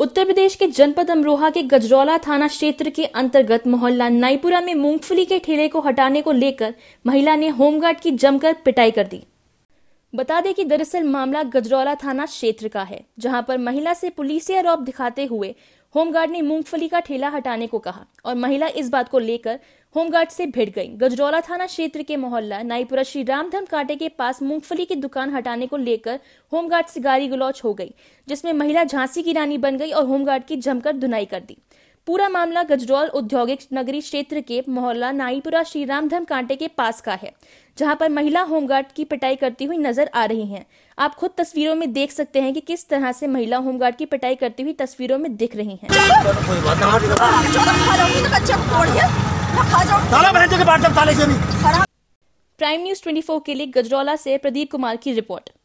उत्तर प्रदेश के जनपद अमरोहा के गजरौला थाना क्षेत्र के अंतर्गत मोहल्ला नाईपुरा में मूंगफली के ठेले को हटाने को लेकर महिला ने होमगार्ड की जमकर पिटाई कर दी बता दें कि दरअसल मामला गजरौला थाना क्षेत्र का है जहां पर महिला से पुलिसिया रौब दिखाते हुए होमगार्ड ने मूंगफली का ठेला हटाने को कहा और महिला इस बात को लेकर होमगार्ड से भिड़ गई गजरौला थाना क्षेत्र के मोहल्ला नाईपुरा श्री रामधन कांटे के पास मूंगफली की दुकान हटाने को लेकर होमगार्ड से गाली गलौच हो गई जिसमें महिला झांसी की रानी बन गई और होमगार्ड की जमकर धुनाई कर दी पूरा मामला गजरौल औद्योगिक नगरी क्षेत्र के मोहल्ला नाईपुरा श्री रामधम कांटे के पास का है जहां पर महिला होमगार्ड की पिटाई करती हुई नजर आ रही हैं। आप खुद तस्वीरों में देख सकते हैं कि किस तरह से महिला होमगार्ड की पिटाई करती हुई तस्वीरों में दिख रही हैं। प्राइम न्यूज 24 के लिए गजरौला से प्रदीप कुमार की रिपोर्ट